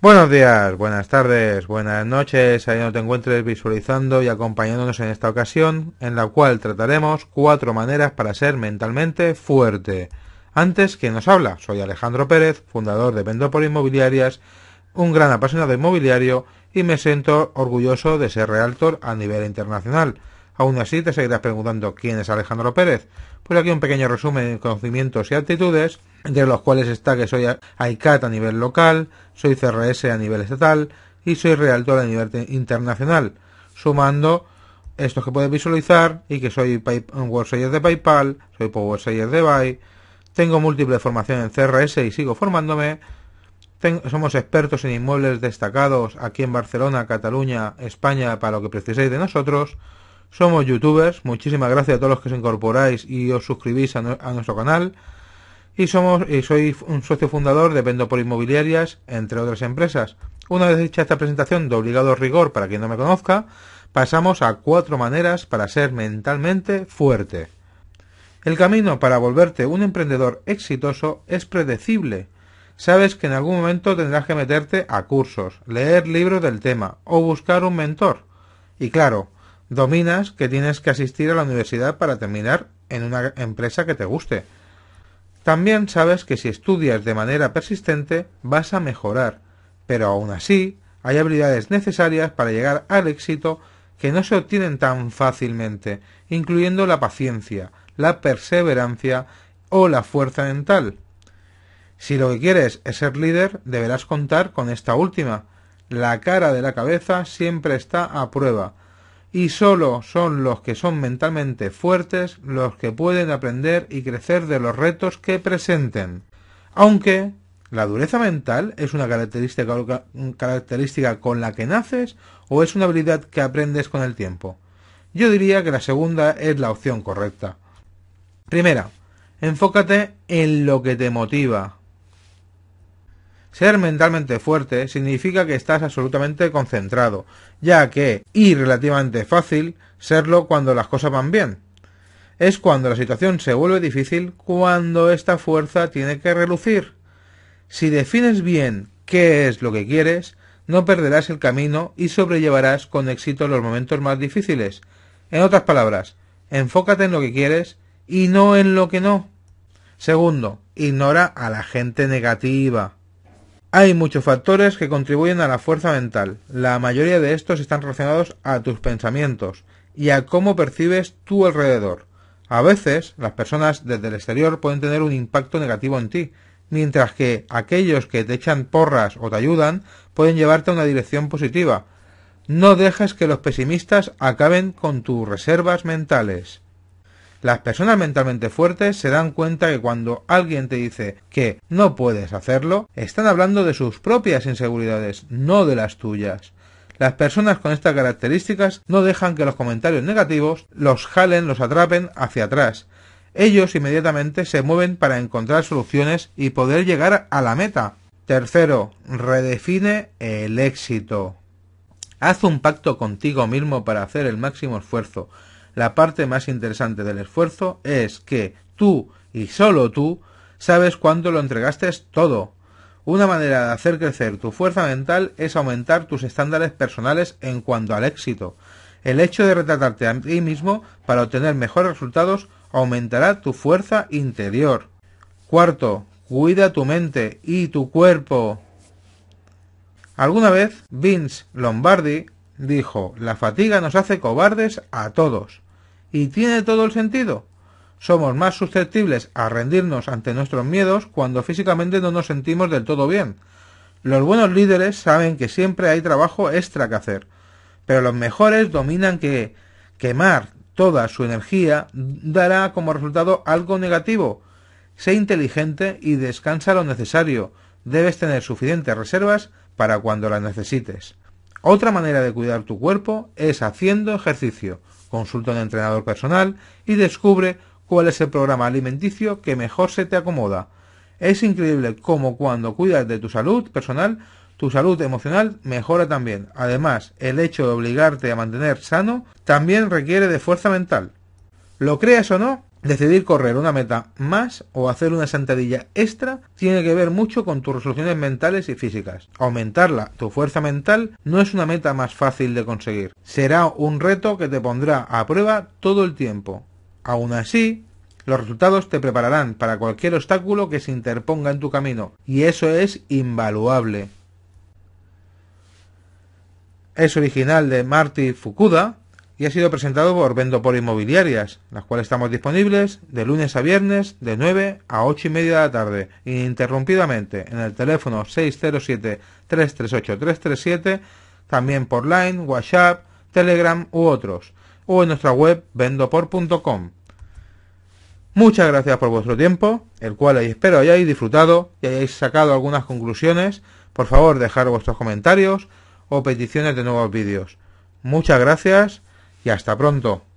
Buenos días, buenas tardes, buenas noches, ahí no te encuentres visualizando y acompañándonos en esta ocasión, en la cual trataremos cuatro maneras para ser mentalmente fuerte. Antes, ¿quién nos habla, soy Alejandro Pérez, fundador de por Inmobiliarias, un gran apasionado inmobiliario y me siento orgulloso de ser realtor a nivel internacional. Aún así, te seguirás preguntando quién es Alejandro Pérez. Pues aquí un pequeño resumen de conocimientos y actitudes entre los cuales está que soy ICAT a nivel local, soy CRS a nivel estatal y soy Realtor a nivel internacional, sumando estos que puedes visualizar y que soy un de PayPal, soy PowerSayer de Buy, tengo múltiples formación en CRS y sigo formándome, somos expertos en inmuebles destacados aquí en Barcelona, Cataluña, España, para lo que preciséis de nosotros, somos youtubers, muchísimas gracias a todos los que os incorporáis y os suscribís a nuestro canal, y, somos, soy un socio fundador de Vendo por Inmobiliarias, entre otras empresas. Una vez hecha esta presentación de obligado rigor para quien no me conozca, pasamos a cuatro maneras para ser mentalmente fuerte. El camino para volverte un emprendedor exitoso es predecible. Sabes que en algún momento tendrás que meterte a cursos, leer libros del tema o buscar un mentor. Y claro, dominas que tienes que asistir a la universidad para terminar en una empresa que te guste también sabes que si estudias de manera persistente vas a mejorar, pero aún así hay habilidades necesarias para llegar al éxito que no se obtienen tan fácilmente, incluyendo la paciencia, la perseverancia o la fuerza mental. Si lo que quieres es ser líder, deberás contar con esta última. La cara de la cabeza siempre está a prueba, y solo son los que son mentalmente fuertes los que pueden aprender y crecer de los retos que presenten. Aunque la dureza mental es una característica, con la que naces o es una habilidad que aprendes con el tiempo. Yo diría que la segunda es la opción correcta. Primera, enfócate en lo que te motiva. Ser mentalmente fuerte significa que estás absolutamente concentrado, ya que, y relativamente fácil, serlo cuando las cosas van bien. Es cuando la situación se vuelve difícil cuando esta fuerza tiene que relucir. Si defines bien qué es lo que quieres, no perderás el camino y sobrellevarás con éxito los momentos más difíciles. En otras palabras, enfócate en lo que quieres y no en lo que no. Segundo, ignora a la gente negativa. Hay muchos factores que contribuyen a la fuerza mental. La mayoría de estos están relacionados a tus pensamientos y a cómo percibes tu alrededor. A veces, las personas desde el exterior pueden tener un impacto negativo en ti, mientras que aquellos que te echan porras o te ayudan pueden llevarte a una dirección positiva. No dejes que los pesimistas acaben con tus reservas mentales. Las personas mentalmente fuertes se dan cuenta que cuando alguien te dice que no puedes hacerlo, están hablando de sus propias inseguridades, no de las tuyas. Las personas con estas características no dejan que los comentarios negativos los jalen, los atrapen hacia atrás. Ellos inmediatamente se mueven para encontrar soluciones y poder llegar a la meta. Tercero, redefine el éxito. Haz un pacto contigo mismo para hacer el máximo esfuerzo la parte más interesante del esfuerzo es que tú y solo tú sabes cuándo lo entregaste todo. Una manera de hacer crecer tu fuerza mental es aumentar tus estándares personales en cuanto al éxito. El hecho de retratarte a ti mismo para obtener mejores resultados aumentará tu fuerza interior. Cuarto, cuida tu mente y tu cuerpo. Alguna vez Vince Lombardi dijo, la fatiga nos hace cobardes a todos. Y tiene todo el sentido. Somos más susceptibles a rendirnos ante nuestros miedos cuando físicamente no nos sentimos del todo bien. Los buenos líderes saben que siempre hay trabajo extra que hacer, pero los mejores dominan que quemar toda su energía dará como resultado algo negativo. Sé inteligente y descansa lo necesario. Debes tener suficientes reservas para cuando las necesites. Otra manera de cuidar tu cuerpo es haciendo ejercicio. Consulta a un entrenador personal y descubre cuál es el programa alimenticio que mejor se te acomoda. Es increíble cómo cuando cuidas de tu salud personal, tu salud emocional mejora también. Además, el hecho de obligarte a mantener sano también requiere de fuerza mental. Lo creas o no, Decidir correr una meta más o hacer una sentadilla extra tiene que ver mucho con tus resoluciones mentales y físicas. Aumentarla, tu fuerza mental, no es una meta más fácil de conseguir. Será un reto que te pondrá a prueba todo el tiempo. Aún así, los resultados te prepararán para cualquier obstáculo que se interponga en tu camino, y eso es invaluable. Es original de Marty Fukuda, y ha sido presentado por Vendopor Inmobiliarias, las cuales estamos disponibles de lunes a viernes de 9 a 8 y media de la tarde, ininterrumpidamente en el teléfono 607-338-337, también por Line, WhatsApp, Telegram u otros, o en nuestra web vendopor.com. Muchas gracias por vuestro tiempo, el cual espero hayáis disfrutado y hayáis sacado algunas conclusiones. Por favor, dejar vuestros comentarios o peticiones de nuevos vídeos. Muchas gracias y hasta pronto